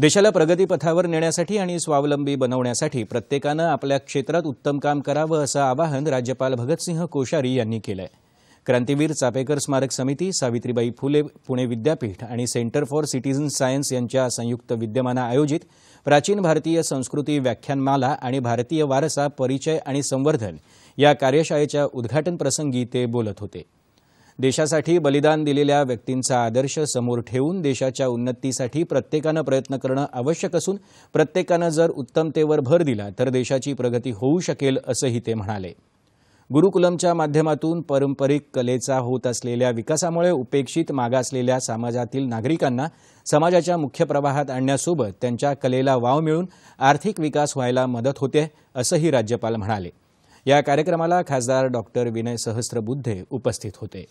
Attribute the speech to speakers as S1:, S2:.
S1: देशाला प्रगतीपथावर नेण्यासाठी आणि स्वावलंबी बनवण्यासाठी प्रत्येकानं आपल्या क्षेत्रात उत्तम काम करावं असं आवाहन राज्यपाल भगतसिंह कोश्यारी यांनी केलं आहे क्रांतीवीर चापेकर स्मारक समिती सावित्रीबाई फुले पुणे विद्यापीठ आणि सेंटर फॉर सिटीझन सायन्स यांच्या संयुक्त विद्यमानं आयोजित प्राचीन भारतीय संस्कृती व्याख्यानमाला आणि भारतीय वारसा परिचय आणि संवर्धन या कार्यशाळेच्या उद्घाटनप्रसंगी ते बोलत होते देशासाठी बलिदान दिलेल्या व्यक्तींचा आदर्श समोर ठेवून देशाच्या उन्नतीसाठी प्रत्येकानं प्रयत्न करणं आवश्यक असून प्रत्येकानं जर उत्तमतेवर भर दिला तर देशाची प्रगती होऊ शकेल असंही ते म्हणाले गुरुकुलमच्या माध्यमातून पारंपरिक कलेचा होत असलेल्या विकासामुळे उपेक्षित मागासलेल्या समाजातील नागरिकांना समाजाच्या मुख्य प्रवाहात आणण्यासोबत त्यांच्या कलेला वाव मिळून आर्थिक विकास व्हायला मदत होते असंही राज्यपाल म्हणाले या कार्यक्रमाला खासदार डॉक्टर विनय सहस्रबुद्धे उपस्थित
S2: होते